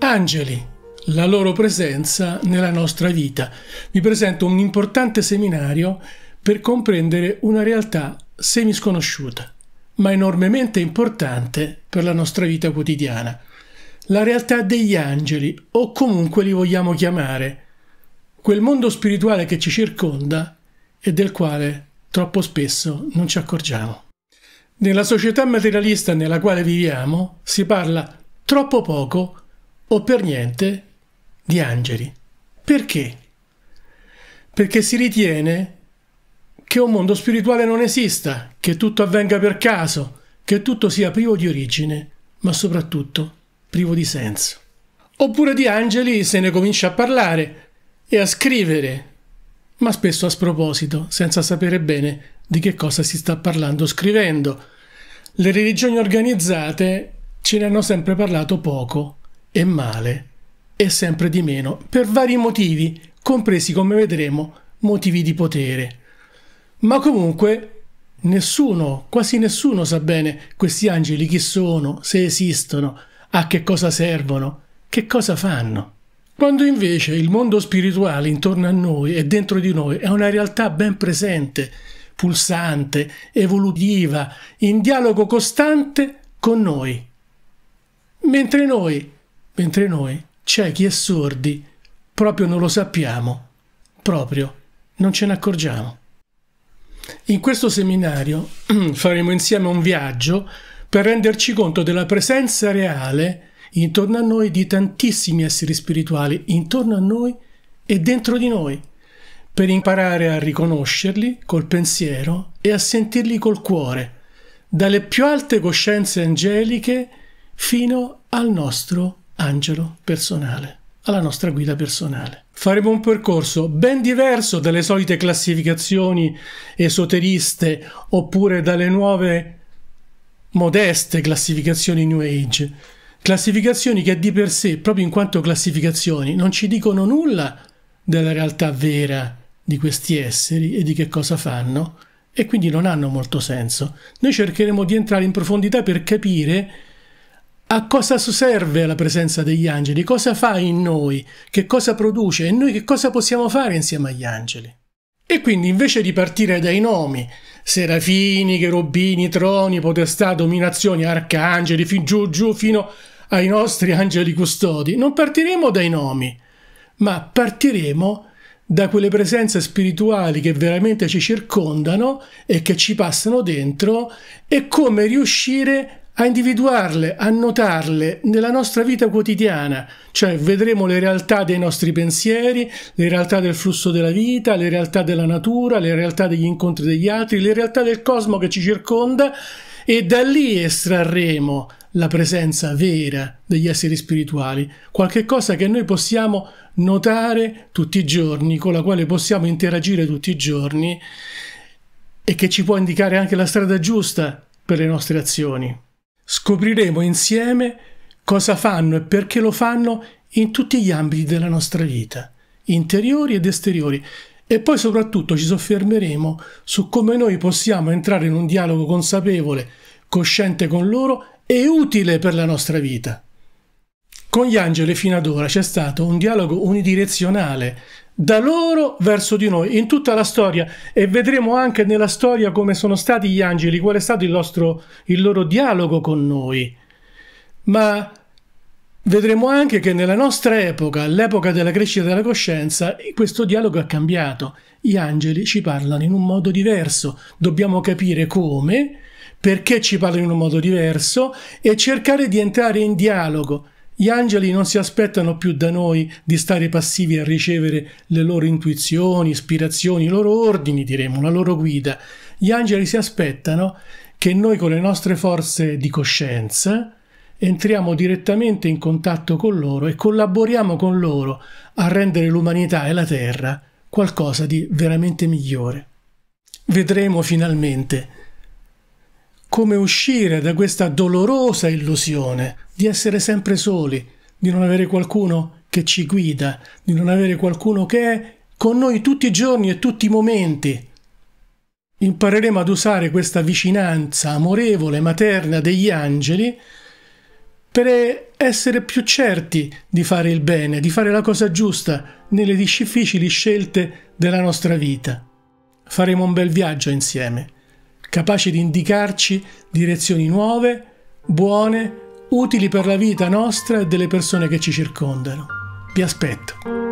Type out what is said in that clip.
Angeli, la loro presenza nella nostra vita. Vi presento un importante seminario per comprendere una realtà semisconosciuta, ma enormemente importante per la nostra vita quotidiana la realtà degli angeli, o comunque li vogliamo chiamare, quel mondo spirituale che ci circonda e del quale troppo spesso non ci accorgiamo. Nella società materialista nella quale viviamo si parla troppo poco o per niente di angeli. Perché? Perché si ritiene che un mondo spirituale non esista, che tutto avvenga per caso, che tutto sia privo di origine, ma soprattutto privo di senso. Oppure di angeli se ne comincia a parlare e a scrivere, ma spesso a sproposito, senza sapere bene di che cosa si sta parlando scrivendo. Le religioni organizzate ce ne hanno sempre parlato poco e male e sempre di meno, per vari motivi, compresi come vedremo motivi di potere. Ma comunque nessuno, quasi nessuno sa bene questi angeli chi sono, se esistono, a che cosa servono, che cosa fanno. Quando invece il mondo spirituale intorno a noi e dentro di noi è una realtà ben presente, pulsante, evolutiva, in dialogo costante con noi. Mentre noi, mentre noi, ciechi e sordi, proprio non lo sappiamo, proprio non ce ne accorgiamo. In questo seminario faremo insieme un viaggio per renderci conto della presenza reale intorno a noi di tantissimi esseri spirituali, intorno a noi e dentro di noi, per imparare a riconoscerli col pensiero e a sentirli col cuore, dalle più alte coscienze angeliche fino al nostro angelo personale, alla nostra guida personale. Faremo un percorso ben diverso dalle solite classificazioni esoteriste oppure dalle nuove modeste classificazioni New Age, classificazioni che di per sé, proprio in quanto classificazioni, non ci dicono nulla della realtà vera di questi esseri e di che cosa fanno e quindi non hanno molto senso. Noi cercheremo di entrare in profondità per capire a cosa serve la presenza degli angeli, cosa fa in noi, che cosa produce e noi che cosa possiamo fare insieme agli angeli. E quindi invece di partire dai nomi, serafini, cherubini, troni, potestà, dominazioni, arcangeli, fin giù giù fino ai nostri angeli custodi, non partiremo dai nomi, ma partiremo da quelle presenze spirituali che veramente ci circondano e che ci passano dentro e come riuscire a individuarle, a notarle nella nostra vita quotidiana, cioè vedremo le realtà dei nostri pensieri, le realtà del flusso della vita, le realtà della natura, le realtà degli incontri degli altri, le realtà del cosmo che ci circonda e da lì estrarremo la presenza vera degli esseri spirituali, qualche cosa che noi possiamo notare tutti i giorni, con la quale possiamo interagire tutti i giorni e che ci può indicare anche la strada giusta per le nostre azioni. Scopriremo insieme cosa fanno e perché lo fanno in tutti gli ambiti della nostra vita, interiori ed esteriori. E poi soprattutto ci soffermeremo su come noi possiamo entrare in un dialogo consapevole, cosciente con loro e utile per la nostra vita. Con gli angeli fino ad ora c'è stato un dialogo unidirezionale da loro verso di noi in tutta la storia e vedremo anche nella storia come sono stati gli angeli, qual è stato il, nostro, il loro dialogo con noi. Ma vedremo anche che nella nostra epoca, l'epoca della crescita della coscienza, questo dialogo è cambiato. Gli angeli ci parlano in un modo diverso, dobbiamo capire come, perché ci parlano in un modo diverso e cercare di entrare in dialogo gli angeli non si aspettano più da noi di stare passivi a ricevere le loro intuizioni, ispirazioni, i loro ordini, diremo, la loro guida. Gli angeli si aspettano che noi con le nostre forze di coscienza entriamo direttamente in contatto con loro e collaboriamo con loro a rendere l'umanità e la Terra qualcosa di veramente migliore. Vedremo finalmente come uscire da questa dolorosa illusione di essere sempre soli, di non avere qualcuno che ci guida, di non avere qualcuno che è con noi tutti i giorni e tutti i momenti. Impareremo ad usare questa vicinanza amorevole, materna degli angeli per essere più certi di fare il bene, di fare la cosa giusta nelle difficili scelte della nostra vita. Faremo un bel viaggio insieme capace di indicarci direzioni nuove, buone, utili per la vita nostra e delle persone che ci circondano. Vi aspetto.